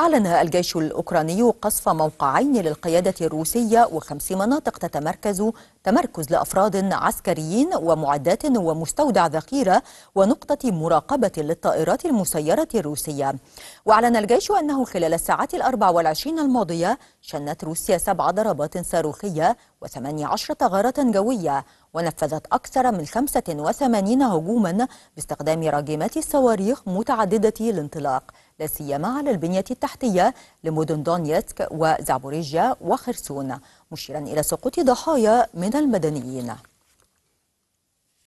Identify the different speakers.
Speaker 1: أعلن الجيش الأوكراني قصف موقعين للقيادة الروسية وخمس مناطق تتمركز تمركز لأفراد عسكريين ومعدات ومستودع ذخيرة ونقطة مراقبة للطائرات المسيرة الروسية وأعلن الجيش أنه خلال الساعات الأربع والعشرين الماضية شنت روسيا سبع ضربات صاروخية وثمانية عشرة غارة جوية ونفذت أكثر من 85 هجوما باستخدام راجمات الصواريخ متعددة الانطلاق لا سيما على البنية التحتية لمدن دونيتسك وزابوريجيا وخرسون مشيرا إلى سقوط ضحايا من المدنيين